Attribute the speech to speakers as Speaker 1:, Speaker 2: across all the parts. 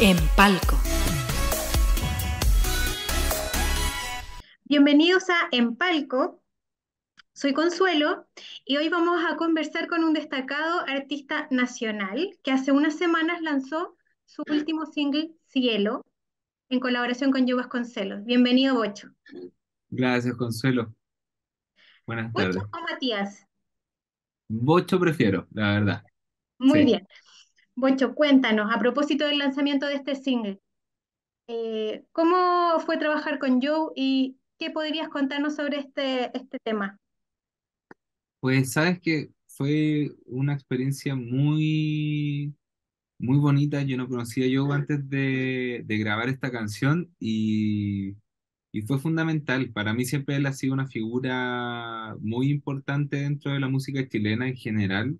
Speaker 1: en Palco. Bienvenidos a En Palco. Soy Consuelo y hoy vamos a conversar con un destacado artista nacional que hace unas semanas lanzó su último single Cielo en colaboración con Yubas Concelos Bienvenido, Bocho.
Speaker 2: Gracias, Consuelo. Buenas tardes. ¿Bocho
Speaker 1: o Matías?
Speaker 2: Bocho prefiero, la verdad.
Speaker 1: Muy bien. Boncho, cuéntanos, a propósito del lanzamiento de este single, eh, ¿cómo fue trabajar con Joe y qué podrías contarnos sobre este, este tema?
Speaker 2: Pues sabes que fue una experiencia muy, muy bonita. Yo no conocía a Joe ah. antes de, grabar esta canción y, y fue fundamental. Para mí siempre él ha sido una figura muy importante dentro de la música chilena en general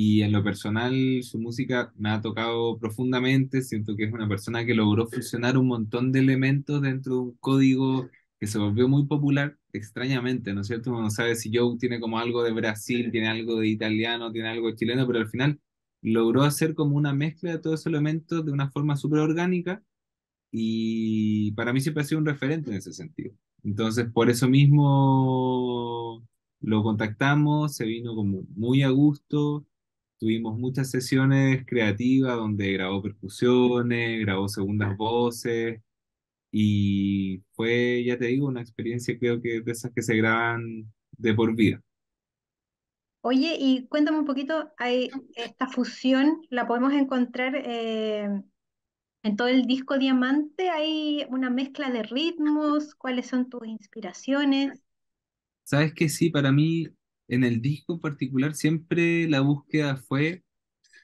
Speaker 2: y en lo personal su música me ha tocado profundamente, siento que es una persona que logró fusionar un montón de elementos dentro de un código que se volvió muy popular extrañamente, ¿no es cierto? Uno sabe si Joe tiene como algo de Brasil, tiene algo de italiano, tiene algo de chileno, pero al final logró hacer como una mezcla de todos esos elementos de una forma súper orgánica y para mí siempre ha sido un referente en ese sentido. Entonces, por eso mismo lo contactamos, se vino como muy a gusto, Tuvimos muchas sesiones creativas donde grabó percusiones, grabó segundas voces y fue, ya te digo, una experiencia creo que de esas que se graban de por vida.
Speaker 1: Oye, y cuéntame un poquito, hay, esta fusión la podemos encontrar eh, en todo el disco Diamante, hay una mezcla de ritmos, ¿cuáles son tus inspiraciones?
Speaker 2: Sabes que sí, para mí en el disco en particular siempre la búsqueda fue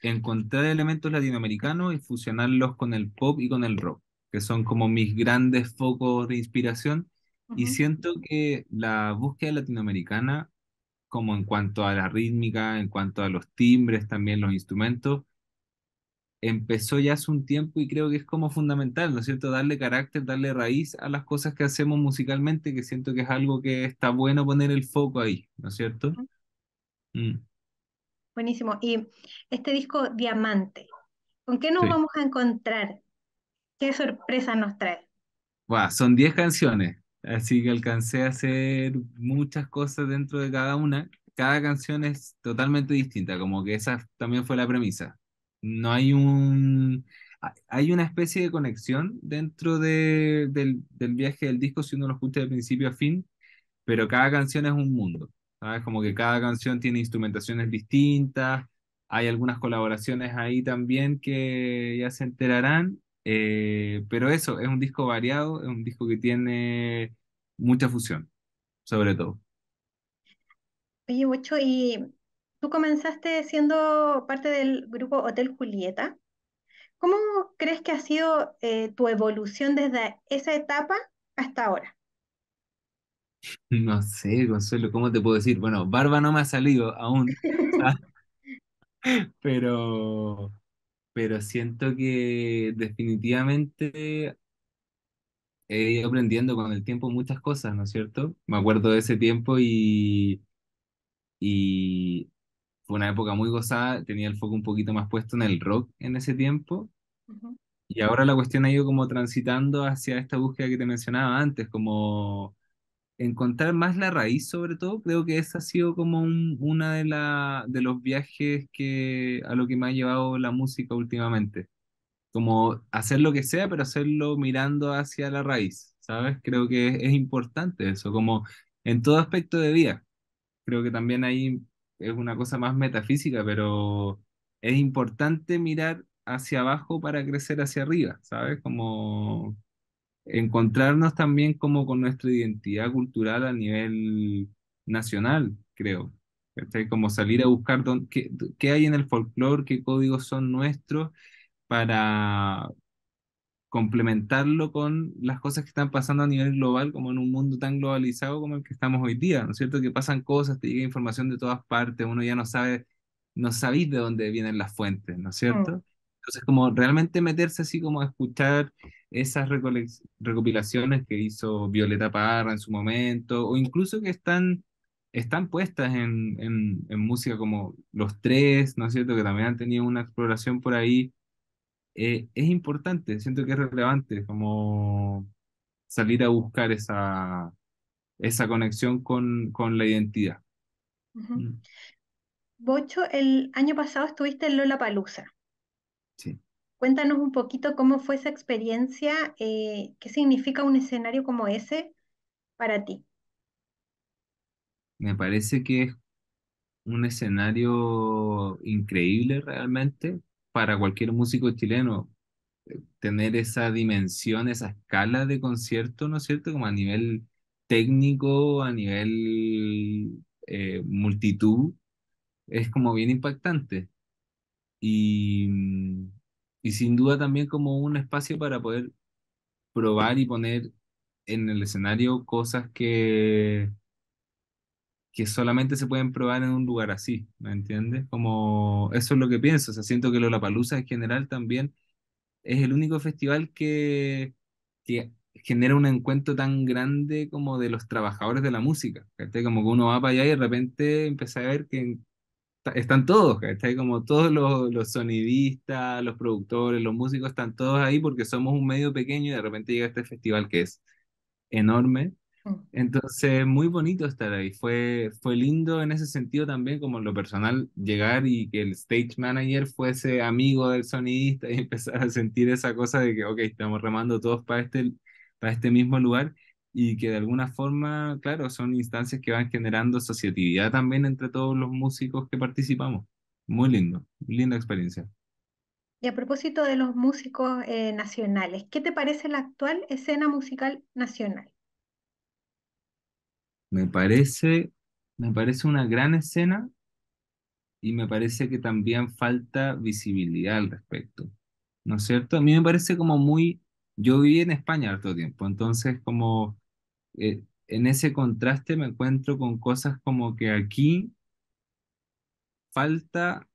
Speaker 2: encontrar elementos latinoamericanos y fusionarlos con el pop y con el rock, que son como mis grandes focos de inspiración. Y siento que la búsqueda latinoamericana, como en cuanto a la rítmica, en cuanto a los timbres, también los instrumentos, empezó ya hace un tiempo y creo que es como fundamental, ¿no es cierto? Darle carácter, darle raíz a las cosas que hacemos musicalmente, que siento que es algo que está bueno poner el foco ahí, ¿no es cierto? Mm.
Speaker 1: Buenísimo. Y este disco Diamante, ¿con qué nos vamos a encontrar? ¿Qué sorpresa nos trae?
Speaker 2: son 10 canciones, así que alcancé a hacer muchas cosas dentro de cada una. Cada canción es totalmente distinta, como que esa también fue la premisa no hay un... Hay una especie de conexión dentro del, viaje del disco si uno lo escucha de principio a fin, pero cada canción es un mundo. ¿sabes? Como que cada canción tiene instrumentaciones distintas, hay algunas colaboraciones ahí también que ya se enterarán, eh, pero eso, es un disco variado, es un disco que tiene mucha fusión, sobre todo.
Speaker 1: Oye, mucho, y Tú comenzaste siendo parte del grupo Hotel Julieta. ¿Cómo crees que ha sido eh, tu evolución desde esa etapa hasta ahora?
Speaker 2: No sé, Consuelo, ¿cómo te puedo decir? Bueno, barba no me ha salido aún, pero, pero siento que definitivamente he ido aprendiendo con el tiempo muchas cosas, ¿no es cierto? Me acuerdo de ese tiempo y, y fue una época muy gozada, tenía el foco un poquito más puesto en el rock en ese tiempo. Y ahora la cuestión ha ido como transitando hacia esta búsqueda que te mencionaba antes, como encontrar más la raíz sobre todo, creo que ese ha sido como una de, de los viajes que, a lo que me ha llevado la música últimamente. Como hacer lo que sea, pero hacerlo mirando hacia la raíz, ¿sabes? Creo que es, es importante eso, como en todo aspecto de vida. Creo que también hay es una cosa más metafísica, pero es importante mirar hacia abajo para crecer hacia arriba, ¿sabes? Como encontrarnos también como con nuestra identidad cultural a nivel nacional, creo. Como salir a buscar qué, qué, hay en el folclore, qué códigos son nuestros para, complementarlo con las cosas que están pasando a nivel global, como en un mundo tan globalizado como el que estamos hoy día, ¿no es cierto? Que pasan cosas, te llega información de todas partes, uno ya no sabe, no sabéis de dónde vienen las fuentes, ¿no es mm. cierto? Entonces, como realmente meterse así como a escuchar esas recopilaciones que hizo Violeta Parra en su momento, o incluso que están, están puestas en, en, en música como Los Tres, ¿no es cierto? Que también han tenido una exploración por ahí, eh, es importante, siento que es relevante como salir a buscar esa, esa conexión con, con la identidad.
Speaker 1: Mm. Bocho, el año pasado estuviste en Lola Palusa. Sí. Cuéntanos un poquito cómo fue esa experiencia, eh, qué significa un escenario como ese para ti.
Speaker 2: Me parece que es un escenario increíble realmente, para cualquier músico chileno eh, tener esa dimensión, esa escala de concierto, ¿no es cierto? Como a nivel técnico, a nivel eh, multitud, es como bien impactante. Y, y sin duda también como un espacio para poder probar y poner en el escenario cosas que, que solamente se pueden probar en un lugar así, ¿me entiendes? Como eso es lo que pienso, o sea, siento que lo Lollapalooza en general también es el único festival que, genera un encuentro tan grande como de los trabajadores de la música, Como que uno va para allá y de repente empieza a ver que están todos, ¿cachai? Como todos los, los sonidistas, los productores, los músicos, están todos ahí porque somos un medio pequeño y de repente llega este festival que es enorme Mm. Entonces, muy bonito estar ahí. Fue, fue lindo en ese sentido también, como lo personal, llegar y que el stage manager fuese amigo del sonidista y empezar a sentir esa cosa de que, ok, estamos remando todos para este, para este mismo lugar y que de alguna forma, claro, son instancias que van generando asociatividad también entre todos los músicos que participamos. Muy lindo, linda experiencia.
Speaker 1: Y a propósito de los músicos eh, nacionales, ¿qué te parece la actual escena musical nacional?
Speaker 2: Me parece, me parece una gran escena y me parece que también falta visibilidad al respecto. ¿No es cierto? A mí me parece como muy... Yo viví en España harto tiempo, entonces como eh, en ese contraste me encuentro con cosas como que aquí falta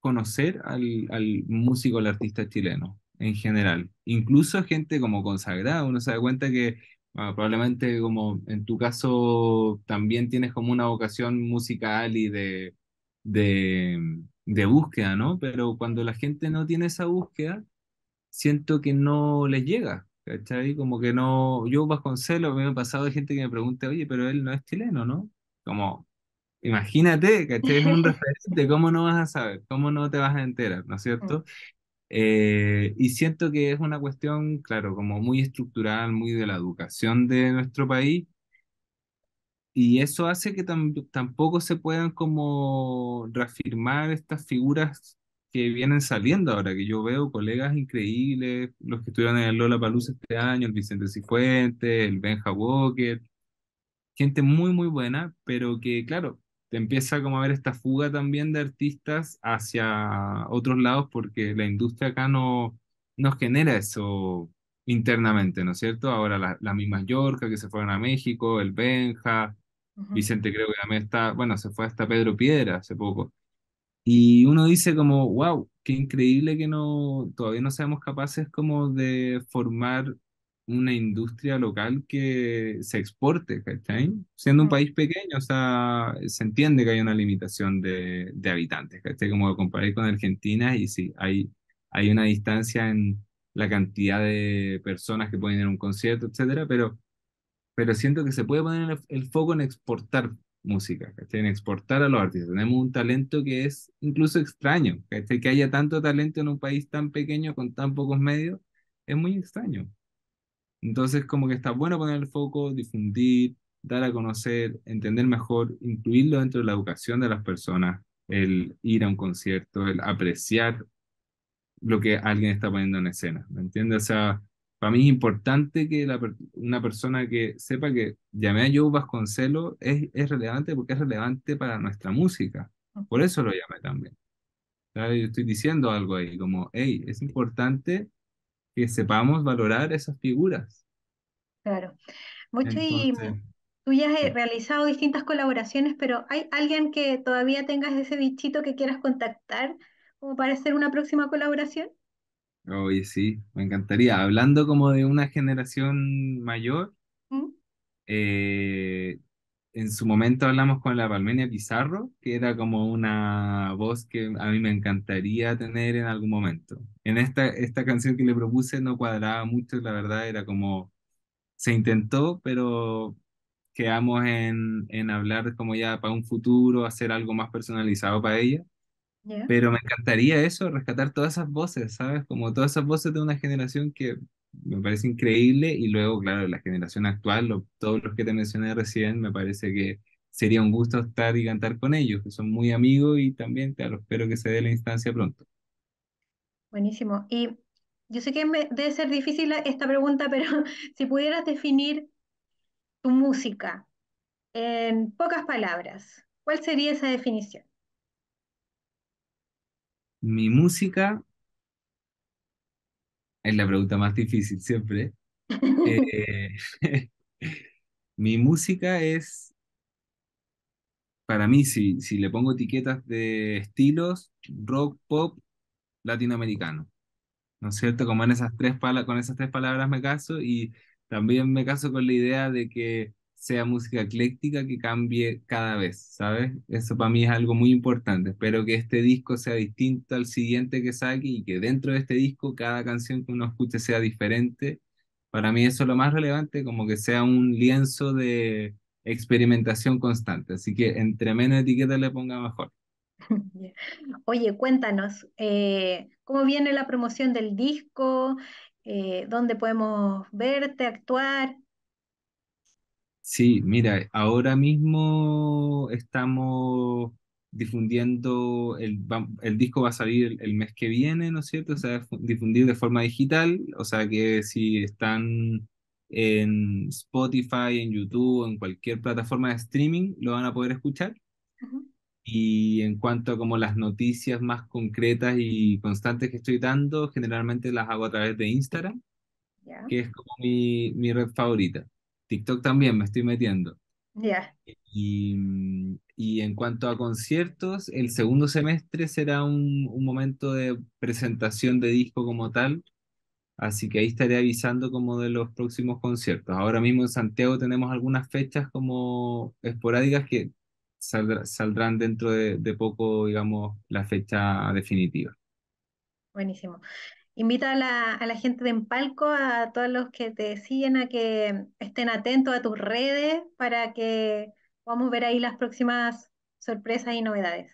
Speaker 2: conocer al, al músico, al artista chileno en general. Incluso gente como consagrada, uno se da cuenta que Ah, probablemente como en tu caso también tienes como una vocación musical y de, de, búsqueda, ¿no? Pero cuando la gente no tiene esa búsqueda, siento que no les llega, ¿cachai? Como que no, yo Vasconcelos, me ha pasado de gente que me pregunta, oye, pero él no es chileno, ¿no? Como, imagínate, ¿cachai? Es un referente, ¿cómo no vas a saber? ¿Cómo no te vas a enterar? ¿No es mm. cierto? Eh, y siento que es una cuestión, claro, como muy estructural, muy de la educación de nuestro país. Y eso hace que tampoco se puedan como reafirmar estas figuras que vienen saliendo ahora, que yo veo colegas increíbles, los que estuvieron en el Lola Palus este año, el Vicente Cifuentes, el Benja Walker, gente muy, muy buena, pero que, claro, empieza como a ver esta fuga también de artistas hacia otros lados porque la industria acá no, genera eso internamente, ¿no es cierto? Ahora las la mismas yorkas que se fueron a México, el Benja, Vicente creo que también está, bueno, se fue hasta Pedro Piedra hace poco. Y uno dice como, wow, qué increíble que no, todavía no seamos capaces como de formar una industria local que se exporte, Siendo un mm. país pequeño, o sea, se entiende que hay una limitación de, de habitantes, ¿cachai? Como comparar con Argentina y si hay, hay una distancia en la cantidad de personas que pueden ir a un concierto, etcétera, pero, pero siento que se puede poner el, foco en exportar música, En exportar a los artistas. Tenemos un talento que es incluso extraño, Que haya tanto talento en un país tan pequeño con tan pocos medios, es muy extraño. Entonces, como que está bueno poner el foco, difundir, dar a conocer, entender mejor, incluirlo dentro de la educación de las personas, el ir a un concierto, el apreciar lo que alguien está poniendo en escena, ¿me entiendes? O sea, para mí es importante que una persona que sepa que llamé a Joe Vasconcelo es, es relevante porque es relevante para nuestra música. Por eso lo llamé también. Yo estoy diciendo algo ahí, como, hey, es importante que sepamos valorar esas figuras.
Speaker 1: Claro. Mucho y tú ya has realizado distintas colaboraciones, pero ¿hay alguien que todavía tengas ese bichito que quieras contactar como para hacer una próxima colaboración?
Speaker 2: hoy sí, me encantaría. Hablando como de una generación mayor, ¿Mm? eh, en su momento hablamos con la Palmenia Pizarro, que era como una voz que a mí me encantaría tener en algún momento. En esta, esta canción que le propuse no cuadraba mucho, la verdad era como se intentó, pero quedamos en, en hablar como ya para un futuro, hacer algo más personalizado para ella. Pero me encantaría eso, rescatar todas esas voces, ¿sabes? Como todas esas voces de una generación que me parece increíble y luego, claro, la generación actual, todos los que te mencioné recién, me parece que sería un gusto estar y cantar con ellos, que son muy amigos y también, lo espero que se dé la instancia pronto.
Speaker 1: Buenísimo. Y yo sé que debe ser difícil esta pregunta, pero si pudieras definir tu música en pocas palabras, ¿cuál sería esa definición?
Speaker 2: Mi música es la pregunta más difícil siempre. Eh, mi música es, para mí, si, si le pongo etiquetas de estilos, rock, pop, latinoamericano. ¿No es cierto? Como en esas tres con esas tres palabras me caso y también me caso con la idea de que sea música ecléctica que cambie cada vez, ¿sabes? Eso para mí es algo muy importante. Espero que este disco sea distinto al siguiente que saque y que dentro de este disco cada canción que uno escuche sea diferente. Para mí eso es lo más relevante, como que sea un lienzo de experimentación constante. Así que entre menos etiqueta le ponga mejor.
Speaker 1: Oye, cuéntanos, eh, ¿cómo viene la promoción del disco? Eh, ¿Dónde podemos verte, actuar?
Speaker 2: Sí, mira, ahora mismo estamos difundiendo, el, disco va a salir el, mes que viene, ¿no es cierto? O sea, difundir de forma digital, o sea que si están en Spotify, en YouTube, en cualquier plataforma de streaming, lo van a poder escuchar. Y en cuanto a como las noticias más concretas y constantes que estoy dando, generalmente las hago a través de Instagram, que es como mi red favorita. TikTok también me estoy metiendo. Y, en cuanto a conciertos, el segundo semestre será un, momento de presentación de disco como tal, así que ahí estaré avisando como de los próximos conciertos. Ahora mismo en Santiago tenemos algunas fechas como esporádicas que saldrán dentro de poco, digamos, la fecha definitiva.
Speaker 1: Buenísimo invito a la, a la, gente de Empalco, a todos los que te siguen, a que estén atentos a tus redes para que podamos ver ahí las próximas sorpresas y novedades.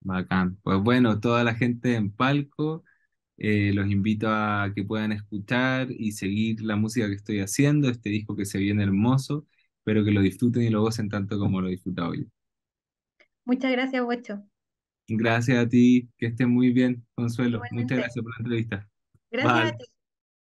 Speaker 2: Bacán. Pues bueno, toda la gente de Empalco, eh, los invito a que puedan escuchar y seguir la música que estoy haciendo, este disco que se viene hermoso. pero que lo disfruten y lo gocen tanto como lo disfruta hoy.
Speaker 1: Muchas gracias, huecho.
Speaker 2: Gracias a ti, que estés muy bien, Consuelo. Muchas gracias por la entrevista. Gracias